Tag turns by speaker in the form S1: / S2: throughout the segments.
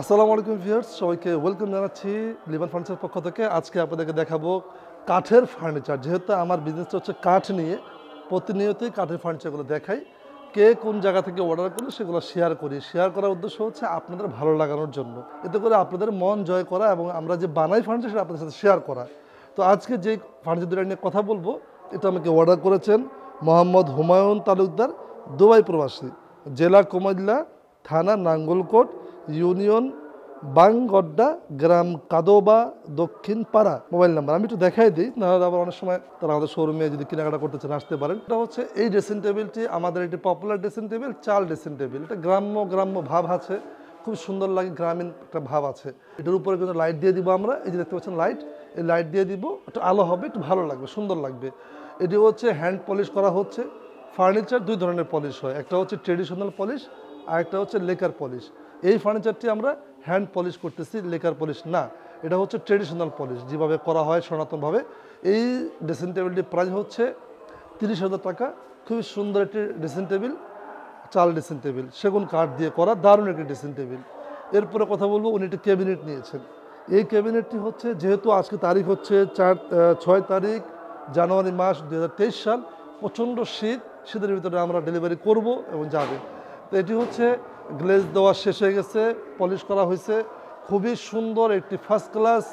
S1: আসসালামু আলাইকুম ভিউয়ার্স সবাইকে ওয়েলকাম জানাচ্ছি লিবান ফার্নিচার পক্ষ থেকে আজকে আপনাদেরকে দেখাবো কাঠের ফার্নিচার যেহেতু আমার বিজনেসটা হচ্ছে কাঠ নিয়ে প্রতিনিয়তই কাঠের ফার্নিচারগুলো দেখাই কে কোন জায়গা থেকে অর্ডার করলে সেগুলো শেয়ার করি শেয়ার করার উদ্দেশ্য হচ্ছে আপনাদের ভালো লাগানোর জন্য এতে করে আপনাদের মন জয় করা এবং আমরা যে বানাই ফার্নিচার সেটা আপনাদের সাথে শেয়ার করা তো আজকে যে ফার্নিচার দুটা নিয়ে কথা বলবো এটা আমাকে অর্ডার করেছেন মোহাম্মদ হুমায়ুন তালুকদার দুবাই প্রবাসী জেলা কুমিল্লা থানা নাঙ্গলকোট ইউনিয়ন বাংগড্ডা গ্রাম কাদোবা দক্ষিণ পাড়া মোবাইল নাম্বার আমি একটু দেখাই দিই নাহলে আবার অনেক সময় তারা আমাদের শোরুমে যদি কেনাকাটা করতে চান আসতে পারেন এটা হচ্ছে এই ড্রেসিং টেবিলটি আমাদের এটি পপুলার ড্রেসিং টেবিল চাল ড্রেসিং টেবিল এটা গ্রাম্য গ্রাম্য ভাব আছে খুব সুন্দর লাগে গ্রামীণ একটা ভাব আছে এটার উপরে কিন্তু লাইট দিয়ে দিব আমরা এই যে দেখতে পাচ্ছেন লাইট এই লাইট দিয়ে দিব একটু আলো হবে একটু ভালো লাগবে সুন্দর লাগবে এটি হচ্ছে হ্যান্ড পলিশ করা হচ্ছে ফার্নিচার দুই ধরনের পলিশ হয় একটা হচ্ছে ট্রেডিশনাল পলিশ আর একটা হচ্ছে লেকার পলিশ এই ফার্নিচারটি আমরা হ্যান্ড পলিশ করতেছি লেকার পলিশ না এটা হচ্ছে ট্রেডিশনাল পলিশ যেভাবে করা হয় সনাতনভাবে এই ড্রেসিং টেবিলটির প্রাইস হচ্ছে তিরিশ হাজার টাকা খুবই সুন্দর একটি ড্রেসিং টেবিল চাল ড্রেসিং টেবিল সেগুন কাঠ দিয়ে করা দারুণ একটি ড্রেসিং টেবিল এরপরে কথা বলবো উনি একটি ক্যাবিনেট নিয়েছেন এই ক্যাবিনেটটি হচ্ছে যেহেতু আজকে তারিখ হচ্ছে চার ছয় তারিখ জানুয়ারি মাস দু সাল প্রচণ্ড শীত শীতের ভিতরে আমরা ডেলিভারি করব এবং যাবে তো এটি হচ্ছে গ্লেজ দেওয়া শেষ হয়ে গেছে পলিশ করা হয়েছে খুবই সুন্দর একটি ফার্স্ট ক্লাস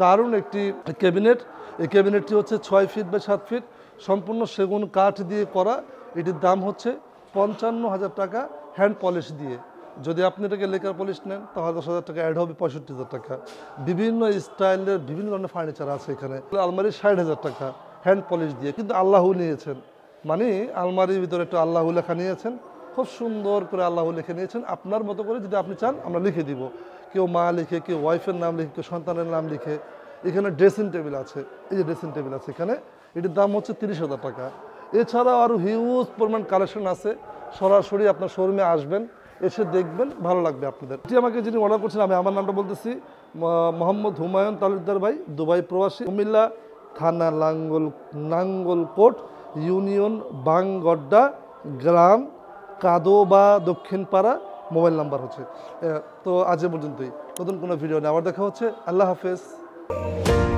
S1: দারুণ একটি ক্যাবিনেট এই ক্যাবিনেটটি হচ্ছে ছয় ফিট বা সাত ফিট সম্পূর্ণ সেগুন কাঠ দিয়ে করা এটির দাম হচ্ছে পঞ্চান্ন হাজার টাকা হ্যান্ড পলিশ দিয়ে যদি আপনি এটাকে লেকার পলিশ নেন তাহলে দশ হাজার টাকা অ্যাড হবে পঁয়ষট্টি হাজার টাকা বিভিন্ন স্টাইলের বিভিন্ন ধরনের ফার্নিচার আছে এখানে আলমারি ষাট হাজার টাকা হ্যান্ড পলিশ দিয়ে কিন্তু আল্লাহ নিয়েছেন মানে আলমারির ভিতরে একটু আল্লাহ লেখা নিয়েছেন খুব সুন্দর করে আল্লাহ লিখে নিয়েছেন আপনার মতো করে যদি আপনি চান আমরা লিখে দিব কেউ মা লিখে কেউ ওয়াইফের নাম লিখে কেউ সন্তানের নাম লিখে এখানে ড্রেসিং টেবিল আছে এই যে ড্রেসিং টেবিল আছে এখানে এটির দাম হচ্ছে তিরিশ হাজার টাকা এছাড়াও আরও হিউজ পরিমাণ কালেকশন আছে সরাসরি আপনার শোরুমে আসবেন এসে দেখবেন ভালো লাগবে আপনাদের এটি আমাকে যিনি অর্ডার করছেন আমি আমার নামটা বলতেছি মোহাম্মদ হুমায়ুন তালুকদার ভাই দুবাই প্রবাসী কুমিল্লা থানা লাঙ্গল কোট ইউনিয়ন বাংগড্ডা গ্রাম কাদো বা দক্ষিণ পাড়া মোবাইল নাম্বার হচ্ছে তো আজ পর্যন্তই নতুন কোনো ভিডিও নিয়ে আবার দেখা হচ্ছে আল্লাহ হাফেজ